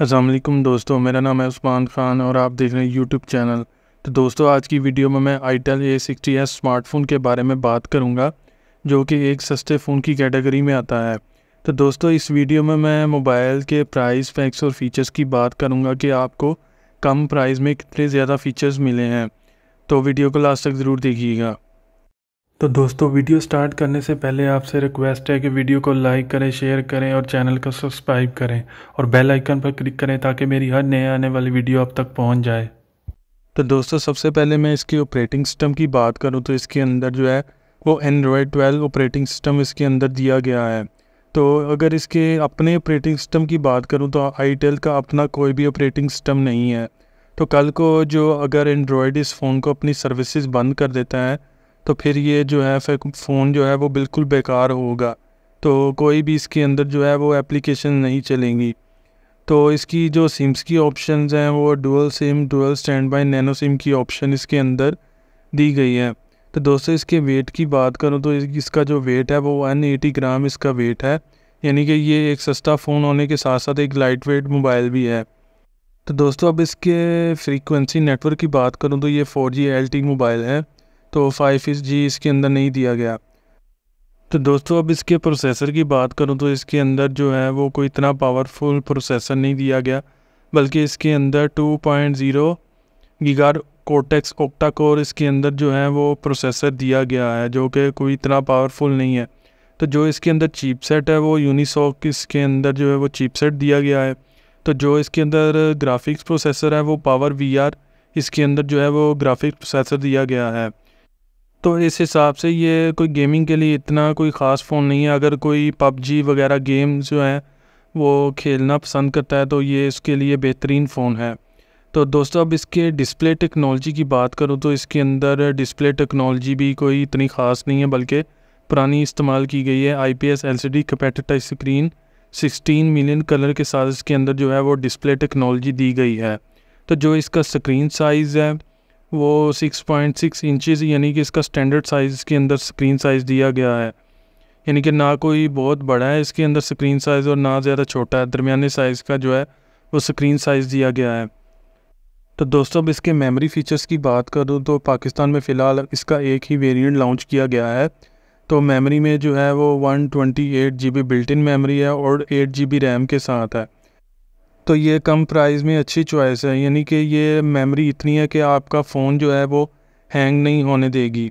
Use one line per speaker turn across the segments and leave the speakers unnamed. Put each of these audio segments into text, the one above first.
असलम दोस्तों मेरा नाम है उस्मान खान और आप देख रहे हैं यूट्यूब चैनल तो दोस्तों आज की वीडियो में मैं itel A sixty S smartphone के बारे में बात करूंगा जो कि एक सस्ते फ़ोन की कैटेगरी में आता है तो दोस्तों इस वीडियो में मैं मोबाइल के प्राइस फैक्स और फीचर्स की बात करूंगा कि आपको कम प्राइस में कितने ज़्यादा फ़ीचर्स मिले हैं तो वीडियो को लास्ट तक ज़रूर देखिएगा तो दोस्तों वीडियो स्टार्ट करने से पहले आपसे रिक्वेस्ट है कि वीडियो को लाइक करें शेयर करें और चैनल को सब्सक्राइब करें और बेल आइकन पर क्लिक करें ताकि मेरी हर नए आने वाली वीडियो आप तक पहुंच जाए तो दोस्तों सबसे पहले मैं इसकी ऑपरेटिंग सिस्टम की बात करूं तो इसके अंदर जो है वो एंड्रॉयड ट्वेल्व ऑपरेटिंग सिस्टम इसके अंदर दिया गया है तो अगर इसके अपने ऑपरेटिंग सिस्टम की बात करूँ तो आईटेल का अपना कोई भी ऑपरेटिंग सिस्टम नहीं है तो कल को जो अगर एंड्रॉयड इस फ़ोन को अपनी सर्विसज़ बंद कर देता है तो फिर ये जो है फ़ोन जो है वो बिल्कुल बेकार होगा तो कोई भी इसके अंदर जो है वो एप्लीकेशन नहीं चलेंगी तो इसकी जो सिम्स की ऑप्शन हैं वो dual SIM dual standby nano SIM की ऑप्शन इसके अंदर दी गई है तो दोस्तों इसके वेट की बात करूँ तो इसका जो वेट है वो एटी ग्राम इसका वेट है यानी कि ये एक सस्ता फ़ोन होने के साथ साथ एक लाइट वेट मोबाइल भी है तो दोस्तों अब इसके फ्रीक्वेंसी नेटवर्क की बात करूँ तो ये 4G LTE मोबाइल है तो फाइव इस जी इसके अंदर नहीं दिया गया तो दोस्तों अब इसके प्रोसेसर की बात करूँ तो इसके अंदर जो है वो कोई इतना पावरफुल प्रोसेसर नहीं दिया गया बल्कि इसके अंदर 2.0 पॉइंट ज़ीरो गिगार कोटेक्स ओक्टा कोर इसके अंदर जो है वो प्रोसेसर दिया गया है जो कि कोई इतना पावरफुल नहीं है तो जो इसके अंदर चिपसेट है वो यूनिसॉक इसके अंदर जो है वो चिपसेट दिया गया है तो जो इसके अंदर ग्राफिक्स प्रोसेसर है वो पावर वी इसके अंदर जो है वो ग्राफिक्स प्रोसेसर दिया गया है तो इस हिसाब से ये कोई गेमिंग के लिए इतना कोई ख़ास फ़ोन नहीं है अगर कोई पबजी वगैरह गेम जो हैं वो खेलना पसंद करता है तो ये इसके लिए बेहतरीन फ़ोन है तो दोस्तों अब इसके डिस्प्ले टेक्नोलॉजी की बात करूँ तो इसके अंदर डिस्प्ले टेक्नोलॉजी भी कोई इतनी ख़ास नहीं है बल्कि पुरानी इस्तेमाल की गई है I P S L C D capacitive screen sixteen million colour के साथ इसके अंदर जो है वो डिस्प्ले टेक्नोलॉजी दी गई है तो जो इसका स्क्रीन साइज़ है वो 6.6 इंचेस यानी कि इसका स्टैंडर्ड साइज़ के अंदर स्क्रीन साइज़ दिया गया है यानी कि ना कोई बहुत बड़ा है इसके अंदर स्क्रीन साइज़ और ना ज़्यादा छोटा है दरमियाने साइज़ का जो है वो स्क्रीन साइज़ दिया गया है तो दोस्तों अब इसके मेमोरी फ़ीचर्स की बात करूँ तो पाकिस्तान में फ़िलहाल इसका एक ही वेरिएंट लॉन्च किया गया है तो मेमोरी में जो है वो one twenty eight G B built in है और एट जी बी रैम के साथ है तो ये कम प्राइस में अच्छी चॉइस है यानी कि ये मेमोरी इतनी है कि आपका फ़ोन जो है वो हैंग नहीं होने देगी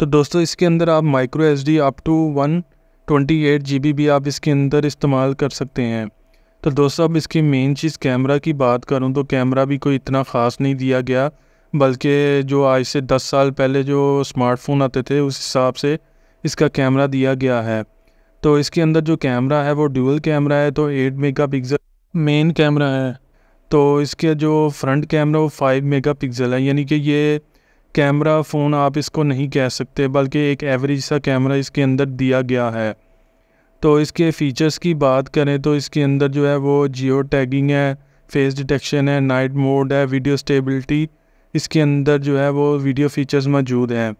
तो दोस्तों इसके अंदर आप micro S D up to one twenty eight G B भी आप इसके अंदर इस्तेमाल कर सकते हैं तो दोस्तों अब इसकी मेन चीज़ कैमरा की बात करूं तो कैमरा भी कोई इतना ख़ास नहीं दिया गया बल्कि जो आज से दस साल पहले जो स्मार्टफोन आते थे उस हिसाब से इसका कैमरा दिया गया है तो इसके अंदर जो कैमरा है वो ड्यूअल कैमरा है तो eight megapixel main camera है तो इसके जो फ्रंट कैमरा वो फाइव मेगा पिक्सल है यानी कि ये कैमरा फ़ोन आप इसको नहीं कह सकते बल्कि एक एवरेज सा कैमरा इसके अंदर दिया गया है तो इसके फ़ीचर्स की बात करें तो इसके अंदर जो है वो जियो टैगिंग है फेस डिटेक्शन है नाइट मोड है वीडियो स्टेबिलिटी इसके अंदर जो है वो वीडियो फीचर्स मौजूद हैं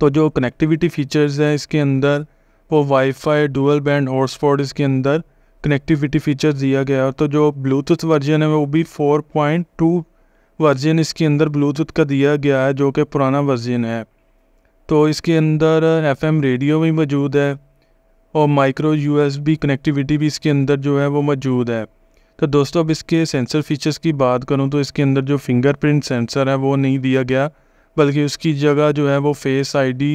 तो जो कनेक्टिविटी फ़ीचर्स हैं इसके अंदर वो वाईफाई डुअल बैंड हॉटस्पॉट इसके अंदर कनेक्टिविटी फीचर्स दिया गया है तो जो ब्लूटूथ वर्जन है वो भी 4.2 वर्जन इसके अंदर ब्लूटूथ का दिया गया है जो कि पुराना वर्जन है तो इसके अंदर एफएम रेडियो भी मौजूद है और माइक्रो यूएसबी कनेक्टिविटी भी इसके अंदर जो है वो मौजूद है तो दोस्तों अब इसके सेंसर फीचर्स की बात करूँ तो इसके अंदर जो फिंगरप्रिंट सेंसर है वो नहीं दिया गया बल्कि उसकी जगह जो है वो फेस आईडी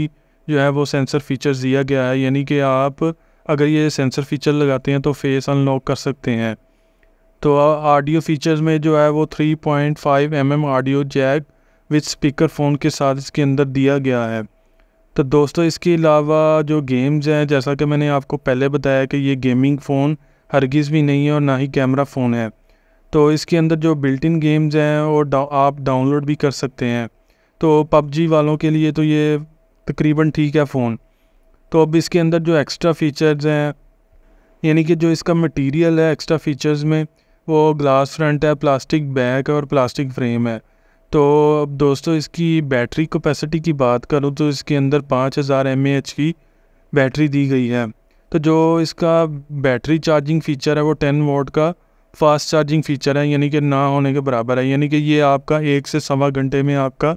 जो है वो सेंसर फीचर्स दिया गया है यानी कि आप अगर ये सेंसर फीचर लगाते हैं तो फेस अनलॉक कर सकते हैं तो ऑडियो फीचर्स में जो है वो 3.5 point mm audio jack with speakerphone के साथ इसके अंदर दिया गया है तो दोस्तों इसके अलावा जो गेम्स हैं जैसा कि मैंने आपको पहले बताया कि ये गेमिंग फ़ोन हरगिज़ भी नहीं है और ना ही कैमरा फ़ोन है तो इसके अंदर जो बिल्ट इन गेम्स हैं और डा, आप डाउनलोड भी कर सकते हैं तो पबजी वालों के लिए तो ये तकरीबन ठीक है फ़ोन तो अब इसके अंदर जो एक्स्ट्रा फीचर्स हैं यानी कि जो इसका मटेरियल है एक्स्ट्रा फीचर्स में वो ग्लास फ्रंट है प्लास्टिक बैक है और प्लास्टिक फ्रेम है तो अब दोस्तों इसकी बैटरी कैपेसिटी की बात करूँ तो इसके अंदर पाँच हज़ार एम की बैटरी दी गई है तो जो इसका बैटरी चार्जिंग फ़ीचर है वो टेन वोट का फास्ट चार्जिंग फ़ीचर है यानी कि ना होने के बराबर है यानी कि ये आपका एक से सवा घंटे में आपका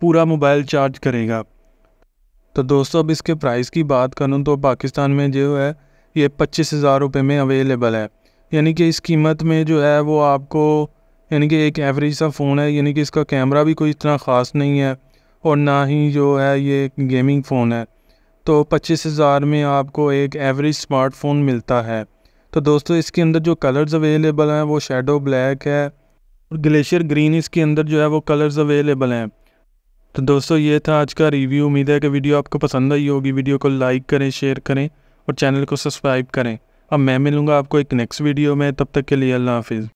पूरा मोबाइल चार्ज करेगा तो दोस्तों अब इसके प्राइस की बात करूँ तो पाकिस्तान में जो है ये पच्चीस हज़ार रुपये में अवेलेबल है यानी कि इस कीमत में जो है वो आपको यानी कि एक एवरेज सा फ़ोन है यानी कि इसका कैमरा भी कोई इतना ख़ास नहीं है और ना ही जो है ये गेमिंग फ़ोन है तो पच्चीस हज़ार में आपको एक एवरेज स्मार्टफोन मिलता है तो दोस्तों इसके अंदर जो कलर्स अवेलेबल हैं वो शेडो ब्लैक है और ग्लेशियर ग्रीन इसके अंदर जो है वो कलर्स अवेलेबल हैं तो दोस्तों ये था आज का रिव्यू उम्मीद है कि वीडियो आपको पसंद आई होगी वीडियो को लाइक करें शेयर करें और चैनल को सब्सक्राइब करें अब मैं मिलूँगा आपको एक नेक्स्ट वीडियो में तब तक के लिए अल्लाह हाफिज़